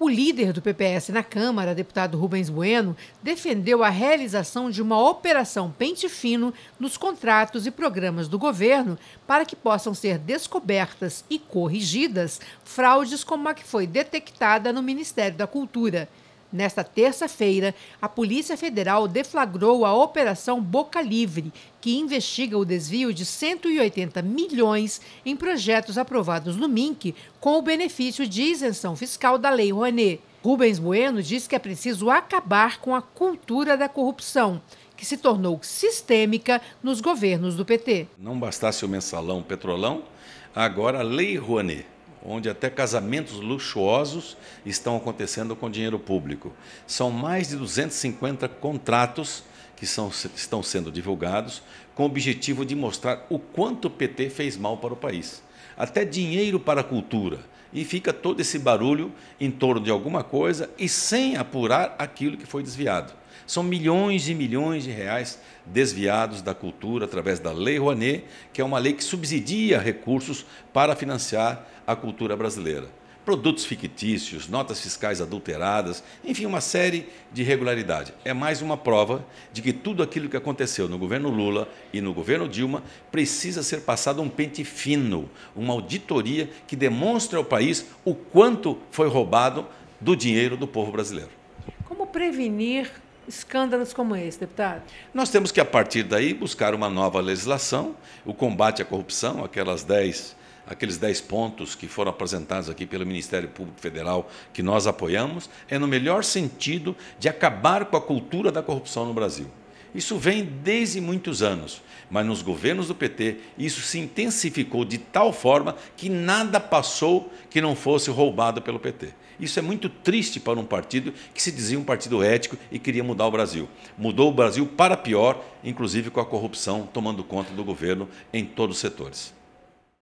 O líder do PPS na Câmara, deputado Rubens Bueno, defendeu a realização de uma operação pente fino nos contratos e programas do governo para que possam ser descobertas e corrigidas fraudes como a que foi detectada no Ministério da Cultura. Nesta terça-feira, a Polícia Federal deflagrou a Operação Boca Livre, que investiga o desvio de 180 milhões em projetos aprovados no MINC com o benefício de isenção fiscal da Lei Rouanet. Rubens Bueno diz que é preciso acabar com a cultura da corrupção, que se tornou sistêmica nos governos do PT. Não bastasse o mensalão, o petrolão, agora a Lei Rouanet onde até casamentos luxuosos estão acontecendo com dinheiro público. São mais de 250 contratos que são, estão sendo divulgados com o objetivo de mostrar o quanto o PT fez mal para o país. Até dinheiro para a cultura. E fica todo esse barulho em torno de alguma coisa e sem apurar aquilo que foi desviado. São milhões e milhões de reais desviados da cultura através da Lei Rouanet, que é uma lei que subsidia recursos para financiar a cultura brasileira. Produtos fictícios, notas fiscais adulteradas, enfim, uma série de irregularidades. É mais uma prova de que tudo aquilo que aconteceu no governo Lula e no governo Dilma precisa ser passado um pente fino, uma auditoria que demonstre ao país o quanto foi roubado do dinheiro do povo brasileiro. Como prevenir escândalos como esse, deputado? Nós temos que, a partir daí, buscar uma nova legislação, o combate à corrupção, aquelas 10, aqueles 10 pontos que foram apresentados aqui pelo Ministério Público Federal, que nós apoiamos, é no melhor sentido de acabar com a cultura da corrupção no Brasil. Isso vem desde muitos anos, mas nos governos do PT isso se intensificou de tal forma que nada passou que não fosse roubado pelo PT. Isso é muito triste para um partido que se dizia um partido ético e queria mudar o Brasil. Mudou o Brasil para pior, inclusive com a corrupção tomando conta do governo em todos os setores.